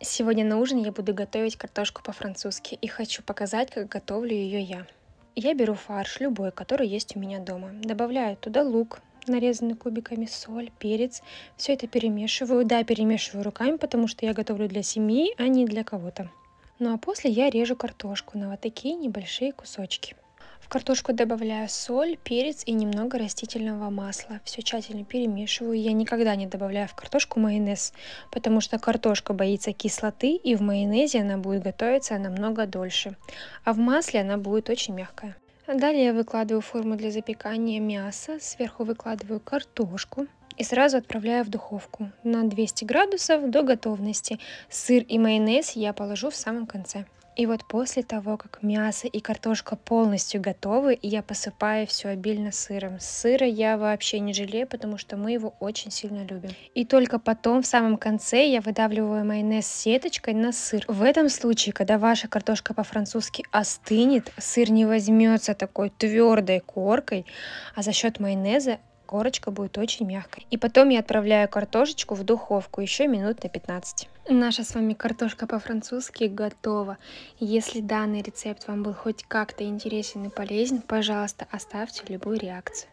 Сегодня на ужин я буду готовить картошку по-французски и хочу показать, как готовлю ее я. Я беру фарш, любой, который есть у меня дома. Добавляю туда лук, нарезанный кубиками, соль, перец. Все это перемешиваю. Да, перемешиваю руками, потому что я готовлю для семьи, а не для кого-то. Ну а после я режу картошку на вот такие небольшие кусочки. В картошку добавляю соль, перец и немного растительного масла. Все тщательно перемешиваю. Я никогда не добавляю в картошку майонез, потому что картошка боится кислоты, и в майонезе она будет готовиться намного дольше. А в масле она будет очень мягкая. Далее я выкладываю форму для запекания мяса, сверху выкладываю картошку и сразу отправляю в духовку на 200 градусов до готовности. Сыр и майонез я положу в самом конце. И вот после того, как мясо и картошка полностью готовы, я посыпаю все обильно сыром. Сыра я вообще не жалею, потому что мы его очень сильно любим. И только потом, в самом конце, я выдавливаю майонез сеточкой на сыр. В этом случае, когда ваша картошка по-французски остынет, сыр не возьмется такой твердой коркой, а за счет майонеза корочка будет очень мягкой. И потом я отправляю картошечку в духовку еще минут на 15. Наша с вами картошка по-французски готова. Если данный рецепт вам был хоть как-то интересен и полезен, пожалуйста, оставьте любую реакцию.